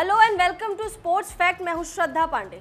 hello and welcome to sports fact मैं हूं श्रद्धा Pandey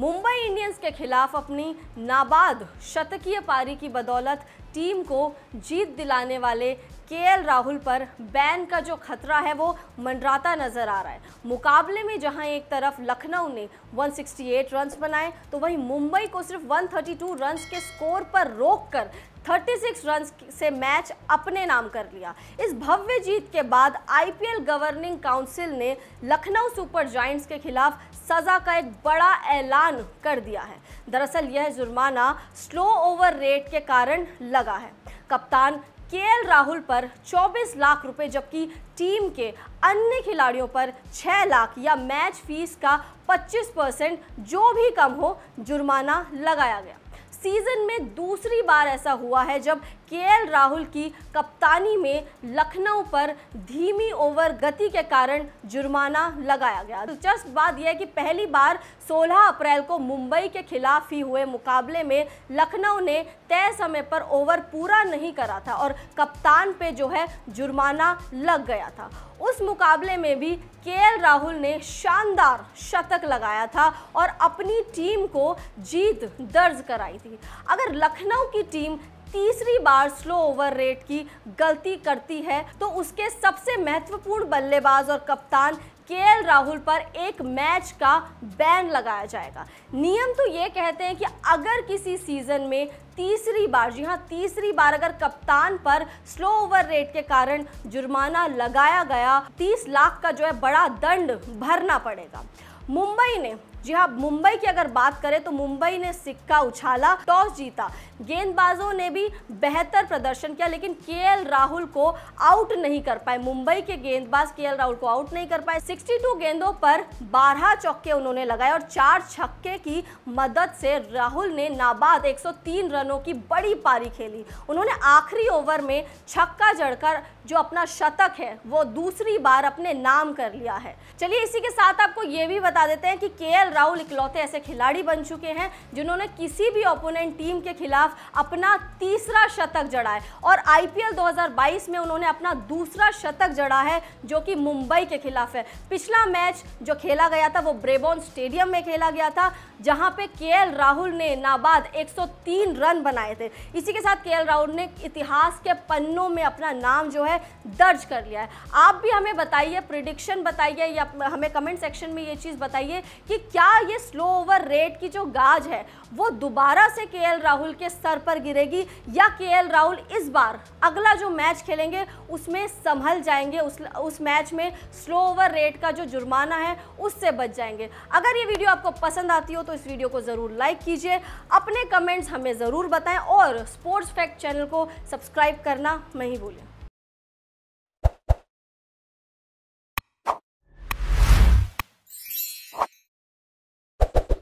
Mumbai Indians के खिलाफ अपनी नाबाद शतकीय पारी की बदौलत टीम को जीत दिलाने वाले के राहुल पर बैन का जो खतरा है वो मंडराता नजर आ रहा है मुकाबले में जहां एक तरफ लखनऊ ने 168 रन्स बनाए तो वहीं मुंबई को सिर्फ 132 रन्स के स्कोर पर रोक कर 36 रन से मैच अपने नाम कर लिया इस भव्य जीत के बाद आईपीएल गवर्निंग काउंसिल ने लखनऊ सुपर जॉइंट्स के खिलाफ सज़ा का एक बड़ा ऐलान कर दिया है दरअसल यह जुर्माना स्लो ओवर रेट के कारण लगा है कप्तान केएल राहुल पर 24 लाख रुपए जबकि टीम के अन्य खिलाड़ियों पर 6 लाख या मैच फीस का 25 परसेंट जो भी कम हो जुर्माना लगाया गया सीजन में दूसरी बार ऐसा हुआ है जब केएल राहुल की कप्तानी में लखनऊ पर धीमी ओवर गति के कारण जुर्माना लगाया गया दिलचस्प बात यह है कि पहली बार 16 अप्रैल को मुंबई के खिलाफ ही हुए मुकाबले में लखनऊ ने तय समय पर ओवर पूरा नहीं करा था और कप्तान पे जो है जुर्माना लग गया था उस मुकाबले में भी के राहुल ने शानदार शतक लगाया था और अपनी टीम को जीत दर्ज कराई थी अगर लखनऊ की टीम तीसरी बार स्लो ओवर रेट की गलती करती है तो उसके सबसे महत्वपूर्ण बल्लेबाज और कप्तान के राहुल पर एक मैच का बैन लगाया जाएगा नियम तो ये कहते हैं कि अगर किसी सीज़न में तीसरी बार जी हाँ तीसरी बार अगर कप्तान पर स्लो ओवर रेट के कारण जुर्माना लगाया गया तीस लाख का जो है बड़ा दंड भरना पड़ेगा मुंबई ने जी हाँ मुंबई की अगर बात करें तो मुंबई ने सिक्का उछाला टॉस जीता गेंदबाजों ने भी बेहतर प्रदर्शन किया लेकिन के राहुल को आउट नहीं कर पाए मुंबई के गेंदबाज के राहुल को आउट नहीं कर पाए 62 गेंदों पर 12 चौके उन्होंने लगाए और चार छक्के की मदद से राहुल ने नाबाद 103 रन रनों की बड़ी पारी खेली उन्होंने आखिरी ओवर में छक्का जड़कर जो अपना शतक है वो दूसरी बार अपने नाम कर लिया है चलिए इसी के साथ आपको ये भी बता देते हैं कि के राहुल इकलौते ऐसे खिलाड़ी बन चुके हैं जिन्होंने किसी भी ओपोनेंट टीम के खिलाफ अपना तीसरा शतक जड़ा है और आईपीएल 2022 में उन्होंने अपना दूसरा शतक जड़ा है जो कि मुंबई के खिलाफ है पिछला मैच जो खेला गया था वो ब्रेबोन स्टेडियम में खेला गया था जहां पे के राहुल ने नाबाद 103 रन रन बनाए थे इसी के साथ के राहुल ने इतिहास के पन्नों में अपना नाम जो है दर्ज कर लिया है आप भी हमें बताइए प्रिडिक्शन बताइए या हमें कमेंट सेक्शन में ये चीज़ बताइए कि क्या ये स्लो ओवर रेट की जो गाज है वो दोबारा से के राहुल के सर पर गिरेगी या के राहुल इस बार अगला जो मैच खेलेंगे उसमें संभल जाएंगे उस उस मैच में स्लो ओवर रेट का जो जुर्माना है उससे बच जाएंगे अगर ये वीडियो आपको पसंद आती हो तो इस वीडियो को ज़रूर लाइक कीजिए अपने कमेंट्स हमें ज़रूर ज़रूर बताएं और स्पोर्ट्स फैक्ट चैनल को सब्सक्राइब करना नहीं भूलें